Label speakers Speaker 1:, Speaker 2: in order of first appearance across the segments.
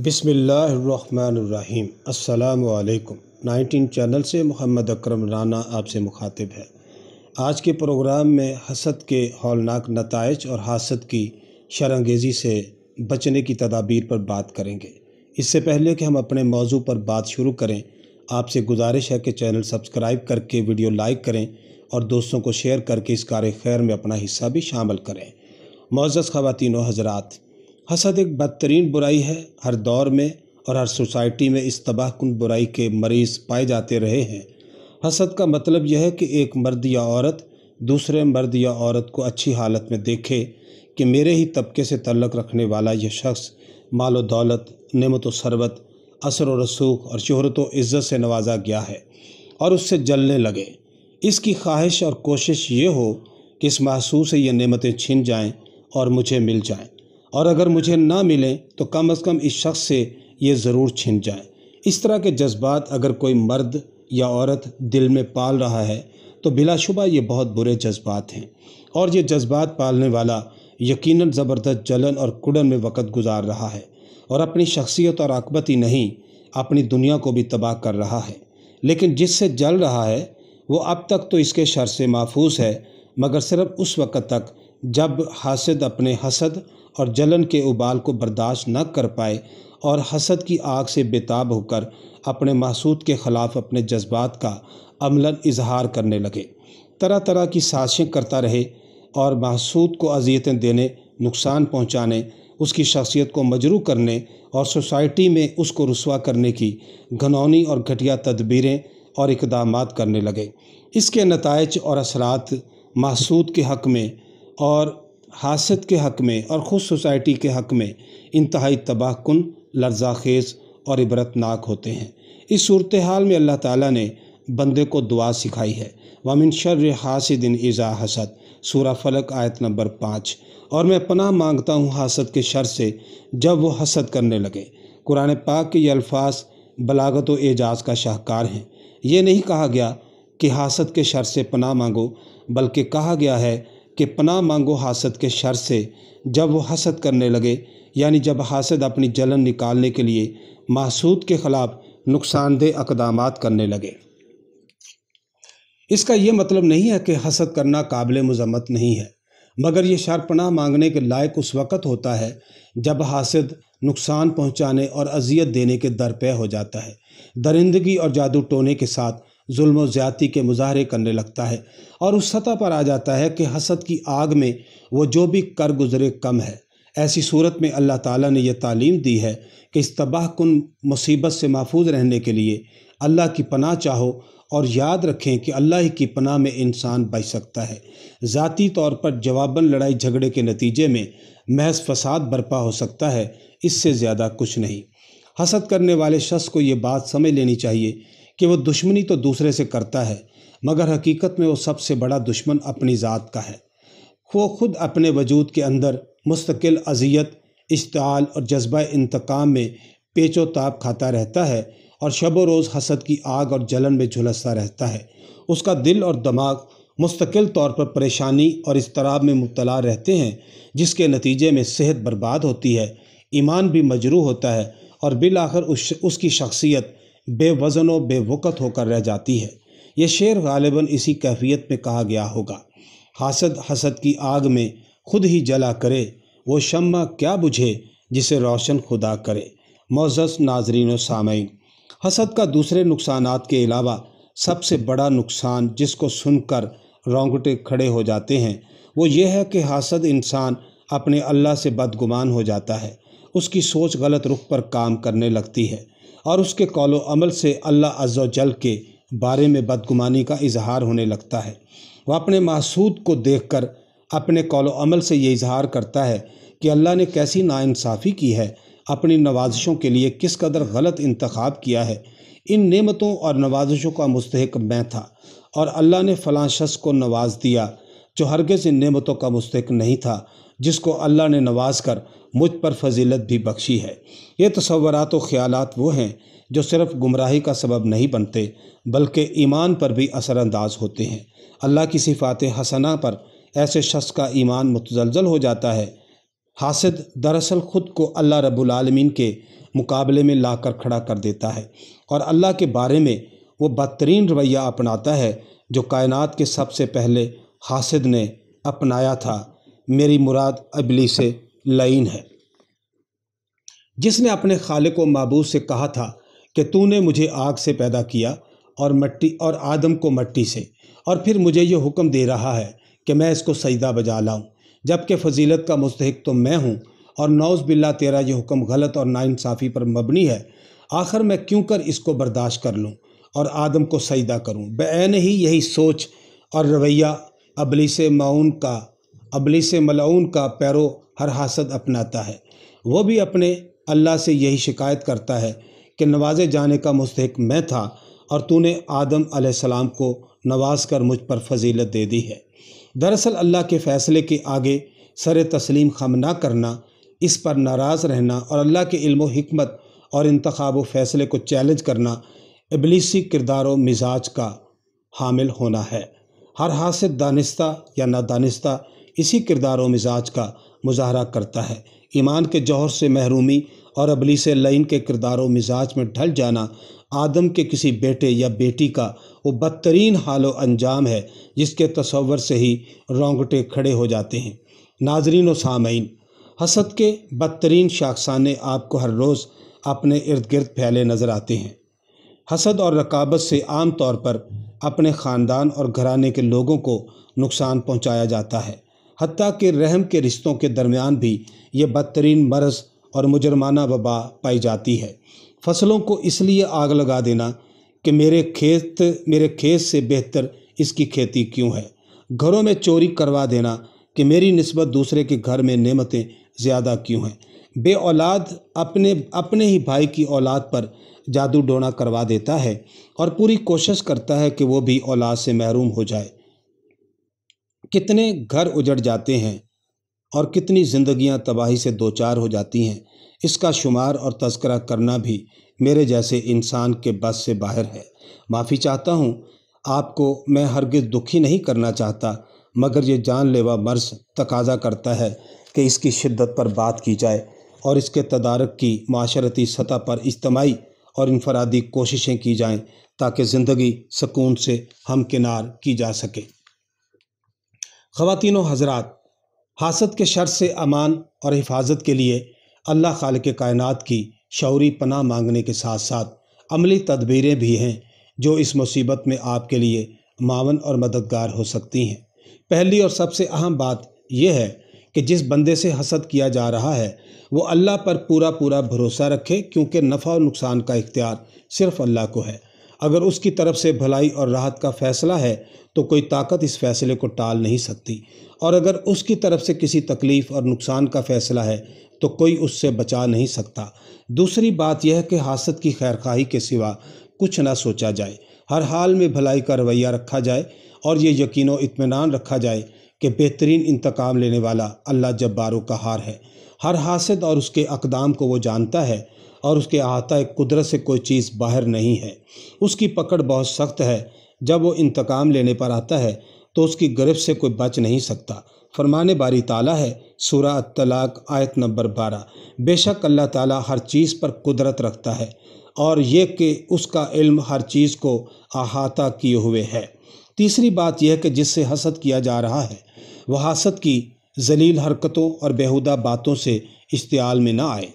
Speaker 1: بسم اللہ الرحمن الرحیم السلام علیکم نائنٹین چینل سے محمد اکرم رانا آپ سے مخاطب ہے آج کے پروگرام میں حسد کے ہولناک نتائج اور حاصل کی شرنگیزی سے بچنے کی تدابیر پر بات کریں گے اس سے پہلے کہ ہم اپنے موضوع پر بات شروع کریں آپ سے گزارش ہے کہ چینل سبسکرائب کر کے ویڈیو لائک کریں اور دوستوں کو شیئر کر کے اس خیر میں اپنا حصہ بھی شامل کریں معزز خواتین و حضرات حسد ایک بدترین برائی ہے ہر دور میں اور ہر سوسائٹی میں اس تباہ کن برائی کے مریض پائے جاتے رہے ہیں حسد کا مطلب یہ ہے کہ ایک مرد یا عورت دوسرے مرد یا عورت کو اچھی حالت میں دیکھے کہ میرے ہی طبقے سے تعلق رکھنے والا یہ شخص مال و دولت نعمت و ثروت اثر و رسوخ اور شہرت و عزت سے نوازا گیا ہے اور اس سے جلنے لگے اس کی خواہش اور کوشش یہ ہو کہ اس محسوس سے یہ نعمتیں چھن جائیں اور مجھے مل جائیں اور اگر مجھے نہ ملیں تو کم از کم اس شخص سے یہ ضرور چھن جائیں اس طرح کے جذبات اگر کوئی مرد یا عورت دل میں پال رہا ہے تو بلا شبہ یہ بہت برے جذبات ہیں اور یہ جذبات پالنے والا یقیناً زبردست جلن اور کڑن میں وقت گزار رہا ہے اور اپنی شخصیت اور ہی نہیں اپنی دنیا کو بھی تباہ کر رہا ہے لیکن جس سے جل رہا ہے وہ اب تک تو اس کے شر سے محفوظ ہے مگر صرف اس وقت تک جب حاسد اپنے حسد اور جلن کے ابال کو برداشت نہ کر پائے اور حسد کی آگ سے بے ہو کر اپنے محسود کے خلاف اپنے جذبات کا عملاً اظہار کرنے لگے طرح طرح کی ساشیں کرتا رہے اور محسود کو اذیتیں دینے نقصان پہنچانے اس کی شخصیت کو مجروح کرنے اور سوسائٹی میں اس کو رسوا کرنے کی گھنونی اور گھٹیا تدبیریں اور اقدامات کرنے لگے اس کے نتائج اور اثرات محسود کے حق میں اور حاص کے حق میں اور خود سوسائٹی کے حق میں انتہائی تباہ کن لرزہ خیز اور عبرت ناک ہوتے ہیں اس صورتحال میں اللہ تعالیٰ نے بندے کو دعا سکھائی ہے وامن شَرِّ حَاسِدٍ اِذَا ازا حسد سورہ فلق آیت نمبر پانچ اور میں پناہ مانگتا ہوں حسد کے شر سے جب وہ حسد کرنے لگے قرآن پاک کے یہ الفاظ بلاغت و اعجاز کا شاہکار ہیں یہ نہیں کہا گیا کہ حاسد کے شر سے پناہ مانگو بلکہ کہا گیا ہے کہ پناہ مانگو حاسد کے شر سے جب وہ حسد کرنے لگے یعنی جب حاسد اپنی جلن نکالنے کے لیے محسود کے خلاف نقصان دہ اقدامات کرنے لگے اس کا یہ مطلب نہیں ہے کہ حسد کرنا قابل مذمت نہیں ہے مگر یہ شر پناہ مانگنے کے لائق اس وقت ہوتا ہے جب حاسد نقصان پہنچانے اور اذیت دینے کے در ہو جاتا ہے درندگی اور جادو ٹونے کے ساتھ ظلم و زیادتی کے مظاہرے کرنے لگتا ہے اور اس سطح پر آ جاتا ہے کہ حسد کی آگ میں وہ جو بھی کر گزرے کم ہے ایسی صورت میں اللہ تعالیٰ نے یہ تعلیم دی ہے کہ اس تباہ کن مصیبت سے محفوظ رہنے کے لیے اللہ کی پناہ چاہو اور یاد رکھیں کہ اللہ ہی کی پناہ میں انسان بچ سکتا ہے ذاتی طور پر جواباً لڑائی جھگڑے کے نتیجے میں محض فساد برپا ہو سکتا ہے اس سے زیادہ کچھ نہیں حسد کرنے والے شخص کو یہ بات سمجھ لینی چاہیے کہ وہ دشمنی تو دوسرے سے کرتا ہے مگر حقیقت میں وہ سب سے بڑا دشمن اپنی ذات کا ہے وہ خود اپنے وجود کے اندر مستقل اذیت اشتعال اور جذبہ انتقام میں پیچ و تاب کھاتا رہتا ہے اور شب و روز حسد کی آگ اور جلن میں جھلستا رہتا ہے اس کا دل اور دماغ مستقل طور پر پریشانی اور اضطراب میں مبتلا رہتے ہیں جس کے نتیجے میں صحت برباد ہوتی ہے ایمان بھی مجروح ہوتا ہے اور بالآخر اس اس کی شخصیت بے وزن و بے وقت ہو کر رہ جاتی ہے یہ شعر غالباً اسی کیفیت میں کہا گیا ہوگا حسد حسد کی آگ میں خود ہی جلا کرے وہ شمع کیا بجھے جسے روشن خدا کرے معزز ناظرین و سامعین حسد کا دوسرے نقصانات کے علاوہ سب سے بڑا نقصان جس کو سن کر رونگٹے کھڑے ہو جاتے ہیں وہ یہ ہے کہ حاسد انسان اپنے اللہ سے بدگمان ہو جاتا ہے اس کی سوچ غلط رخ پر کام کرنے لگتی ہے اور اس کے قول و عمل سے اللہ عز و جل کے بارے میں بدگمانی کا اظہار ہونے لگتا ہے وہ اپنے محسود کو دیکھ کر اپنے قول و عمل سے یہ اظہار کرتا ہے کہ اللہ نے کیسی ناانصافی کی ہے اپنی نوازشوں کے لیے کس قدر غلط انتخاب کیا ہے ان نعمتوں اور نوازشوں کا مستحق میں تھا اور اللہ نے فلاں شخص کو نواز دیا جو ہرگز ان نعمتوں کا مستحق نہیں تھا جس کو اللہ نے نواز کر مجھ پر فضیلت بھی بخشی ہے یہ تصورات و خیالات وہ ہیں جو صرف گمراہی کا سبب نہیں بنتے بلکہ ایمان پر بھی اثر انداز ہوتے ہیں اللہ کی صفات حسنہ پر ایسے شخص کا ایمان متزلزل ہو جاتا ہے حاسد دراصل خود کو اللہ رب العالمین کے مقابلے میں لا کر کھڑا کر دیتا ہے اور اللہ کے بارے میں وہ بدترین رویہ اپناتا ہے جو کائنات کے سب سے پہلے حاسد نے اپنایا تھا میری مراد ابلی سے لعین ہے جس نے اپنے خالق و معبود سے کہا تھا کہ تو نے مجھے آگ سے پیدا کیا اور مٹی اور آدم کو مٹی سے اور پھر مجھے یہ حکم دے رہا ہے کہ میں اس کو سجدہ بجا لاؤں جبکہ فضیلت کا مستحق تو میں ہوں اور نوز باللہ تیرا یہ حکم غلط اور ناانصافی پر مبنی ہے آخر میں کیوں کر اس کو برداشت کر لوں اور آدم کو سجدہ کروں بے ہی یہی سوچ اور رویہ ابلی سے معاون کا ابلیس ملعون کا پیرو ہر حاسد اپناتا ہے وہ بھی اپنے اللہ سے یہی شکایت کرتا ہے کہ نوازے جانے کا مستحق میں تھا اور تو نے آدم علیہ السلام کو نواز کر مجھ پر فضیلت دے دی ہے دراصل اللہ کے فیصلے کے آگے سر تسلیم خم نہ کرنا اس پر ناراض رہنا اور اللہ کے علم و حکمت اور انتخاب و فیصلے کو چیلنج کرنا ابلیسی کردار و مزاج کا حامل ہونا ہے ہر حاصل دانستہ یا نادانستہ اسی کردار و مزاج کا مظاہرہ کرتا ہے ایمان کے جوہر سے محرومی اور ابلیس لائن کے کردار و مزاج میں ڈھل جانا آدم کے کسی بیٹے یا بیٹی کا وہ بدترین حال و انجام ہے جس کے تصور سے ہی رونگٹے کھڑے ہو جاتے ہیں ناظرین و سامعین حسد کے بدترین شاخسانے آپ کو ہر روز اپنے ارد گرد پھیلے نظر آتے ہیں حسد اور رقابت سے عام طور پر اپنے خاندان اور گھرانے کے لوگوں کو نقصان پہنچایا جاتا ہے حتیٰ کہ رحم کے رشتوں کے درمیان بھی یہ بدترین مرض اور مجرمانہ وبا پائی جاتی ہے فصلوں کو اس لیے آگ لگا دینا کہ میرے کھیت میرے کھیت سے بہتر اس کی کھیتی کیوں ہے گھروں میں چوری کروا دینا کہ میری نسبت دوسرے کے گھر میں نعمتیں زیادہ کیوں ہیں بے اولاد اپنے اپنے ہی بھائی کی اولاد پر جادو ڈونا کروا دیتا ہے اور پوری کوشش کرتا ہے کہ وہ بھی اولاد سے محروم ہو جائے کتنے گھر اجڑ جاتے ہیں اور کتنی زندگیاں تباہی سے دوچار ہو جاتی ہیں اس کا شمار اور تذکرہ کرنا بھی میرے جیسے انسان کے بس سے باہر ہے معافی چاہتا ہوں آپ کو میں ہرگز دکھی نہیں کرنا چاہتا مگر یہ جان لیوا مرض تقاضا کرتا ہے کہ اس کی شدت پر بات کی جائے اور اس کے تدارک کی معاشرتی سطح پر اجتماعی اور انفرادی کوششیں کی جائیں تاکہ زندگی سکون سے ہمکنار کی جا سکے خواتین و حضرات حاسد کے شر سے امان اور حفاظت کے لیے اللہ خالق کائنات کی شعوری پناہ مانگنے کے ساتھ ساتھ عملی تدبیریں بھی ہیں جو اس مصیبت میں آپ کے لیے معاون اور مددگار ہو سکتی ہیں پہلی اور سب سے اہم بات یہ ہے کہ جس بندے سے حسد کیا جا رہا ہے وہ اللہ پر پورا پورا بھروسہ رکھے کیونکہ نفع و نقصان کا اختیار صرف اللہ کو ہے اگر اس کی طرف سے بھلائی اور راحت کا فیصلہ ہے تو کوئی طاقت اس فیصلے کو ٹال نہیں سکتی اور اگر اس کی طرف سے کسی تکلیف اور نقصان کا فیصلہ ہے تو کوئی اس سے بچا نہیں سکتا دوسری بات یہ ہے کہ حاصل کی خیرخواہی کے سوا کچھ نہ سوچا جائے ہر حال میں بھلائی کا رویہ رکھا جائے اور یہ یقین و اطمینان رکھا جائے کہ بہترین انتقام لینے والا اللہ جب ہار ہے ہر حاسد اور اس کے اقدام کو وہ جانتا ہے اور اس کے احاطہ قدرت سے کوئی چیز باہر نہیں ہے اس کی پکڑ بہت سخت ہے جب وہ انتقام لینے پر آتا ہے تو اس کی گرف سے کوئی بچ نہیں سکتا فرمان باری تعالیٰ ہے سورہ الطلاق آیت نمبر بارہ بے شک اللہ تعالیٰ ہر چیز پر قدرت رکھتا ہے اور یہ کہ اس کا علم ہر چیز کو احاطہ کیے ہوئے ہے تیسری بات یہ کہ جس سے حسد کیا جا رہا ہے وہ حسد کی ذلیل حرکتوں اور بیہودہ باتوں سے اشتعال میں نہ آئے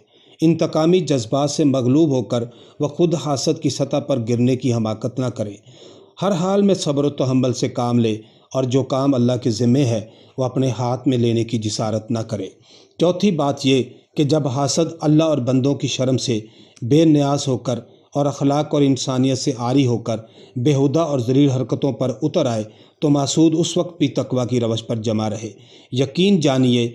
Speaker 1: انتقامی جذبات سے مغلوب ہو کر وہ خود حسد کی سطح پر گرنے کی حماقت نہ کرے ہر حال میں صبر و تحمل سے کام لے اور جو کام اللہ کے ذمے ہے وہ اپنے ہاتھ میں لینے کی جسارت نہ کرے چوتھی بات یہ کہ جب حسد اللہ اور بندوں کی شرم سے بے نیاز ہو کر اور اخلاق اور انسانیت سے عاری ہو کر بےحدہ اور ذلیل حرکتوں پر اتر آئے تو معصود اس وقت بھی تقوی کی روش پر جمع رہے یقین جانیے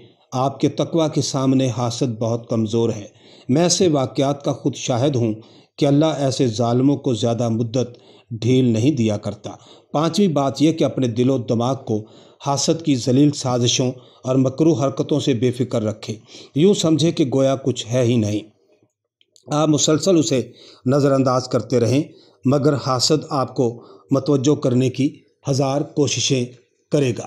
Speaker 1: آپ کے تقوی کے سامنے حاصل بہت کمزور ہے میں ایسے واقعات کا خود شاہد ہوں کہ اللہ ایسے ظالموں کو زیادہ مدت ڈھیل نہیں دیا کرتا پانچویں بات یہ کہ اپنے دل و دماغ کو حاصل کی ذلیل سازشوں اور مکرو حرکتوں سے بے فکر رکھے یوں سمجھے کہ گویا کچھ ہے ہی نہیں آپ مسلسل اسے نظر انداز کرتے رہیں مگر حاسد آپ کو متوجہ کرنے کی ہزار کوششیں کرے گا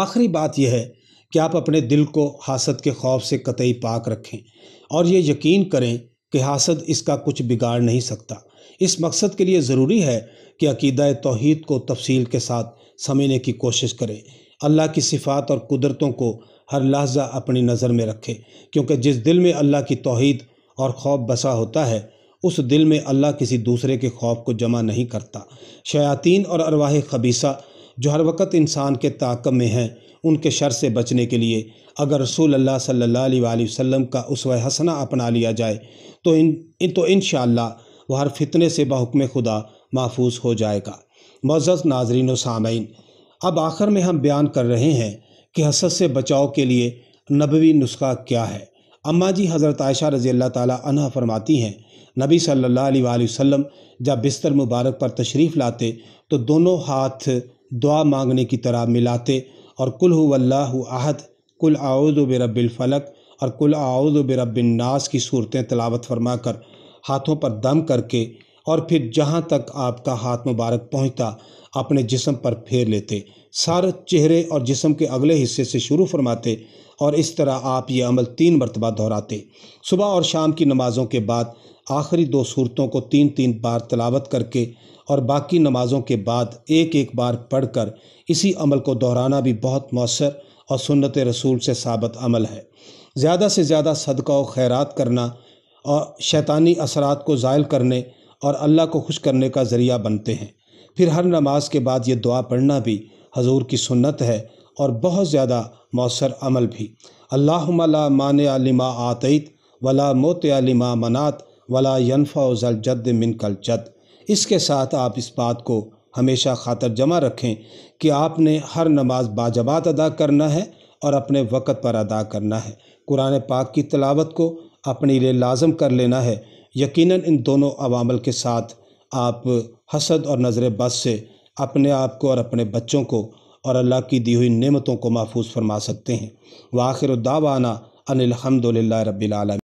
Speaker 1: آخری بات یہ ہے کہ آپ اپنے دل کو حاسد کے خوف سے قطعی پاک رکھیں اور یہ یقین کریں کہ حاسد اس کا کچھ بگاڑ نہیں سکتا اس مقصد کے لیے ضروری ہے کہ عقیدہ توحید کو تفصیل کے ساتھ سمجھنے کی کوشش کریں اللہ کی صفات اور قدرتوں کو ہر لحظہ اپنی نظر میں رکھے کیونکہ جس دل میں اللہ کی توحید اور خوف بسا ہوتا ہے اس دل میں اللہ کسی دوسرے کے خوف کو جمع نہیں کرتا شیاطین اور ارواح خبیصہ جو ہر وقت انسان کے تعاقب میں ہیں ان کے شر سے بچنے کے لیے اگر رسول اللہ صلی اللہ علیہ وآلہ وسلم کا اسو حسنہ اپنا لیا جائے تو ان تو انشاءاللہ وہ ہر فتنے سے بحکم خدا محفوظ ہو جائے گا معزز ناظرین و سامعین اب آخر میں ہم بیان کر رہے ہیں کہ حسد سے بچاؤ کے لیے نبوی نسخہ کیا ہے اماں جی حضرت عائشہ رضی اللہ تعالیٰ عنہ فرماتی ہیں نبی صلی اللہ علیہ وآلہ وسلم جب بستر مبارک پر تشریف لاتے تو دونوں ہاتھ دعا مانگنے کی طرح ملاتے اور کل ہو عہد کل آؤد و برب الفلق اور کل آؤد و برب الناس کی صورتیں تلاوت فرما کر ہاتھوں پر دم کر کے اور پھر جہاں تک آپ کا ہاتھ مبارک پہنچتا اپنے جسم پر پھیر لیتے سر چہرے اور جسم کے اگلے حصے سے شروع فرماتے اور اس طرح آپ یہ عمل تین مرتبہ دہراتے صبح اور شام کی نمازوں کے بعد آخری دو صورتوں کو تین تین بار تلاوت کر کے اور باقی نمازوں کے بعد ایک ایک بار پڑھ کر اسی عمل کو دہرانا بھی بہت مؤثر اور سنت رسول سے ثابت عمل ہے زیادہ سے زیادہ صدقہ و خیرات کرنا اور شیطانی اثرات کو زائل کرنے اور اللہ کو خوش کرنے کا ذریعہ بنتے ہیں پھر ہر نماز کے بعد یہ دعا پڑھنا بھی حضور کی سنت ہے اور بہت زیادہ مؤثر عمل بھی اللہم لا مانع لما آتیت ولا موتع لما منات ولا ينفع ذل جد من کل جد اس کے ساتھ آپ اس بات کو ہمیشہ خاطر جمع رکھیں کہ آپ نے ہر نماز باجبات ادا کرنا ہے اور اپنے وقت پر ادا کرنا ہے قرآن پاک کی تلاوت کو اپنے لیے لازم کر لینا ہے یقیناً ان دونوں عوامل کے ساتھ آپ حسد اور نظر بس سے اپنے آپ کو اور اپنے بچوں کو اور اللہ کی دی ہوئی نعمتوں کو محفوظ فرما سکتے ہیں وآخر الدعوانا ان الحمد للہ رب العالمین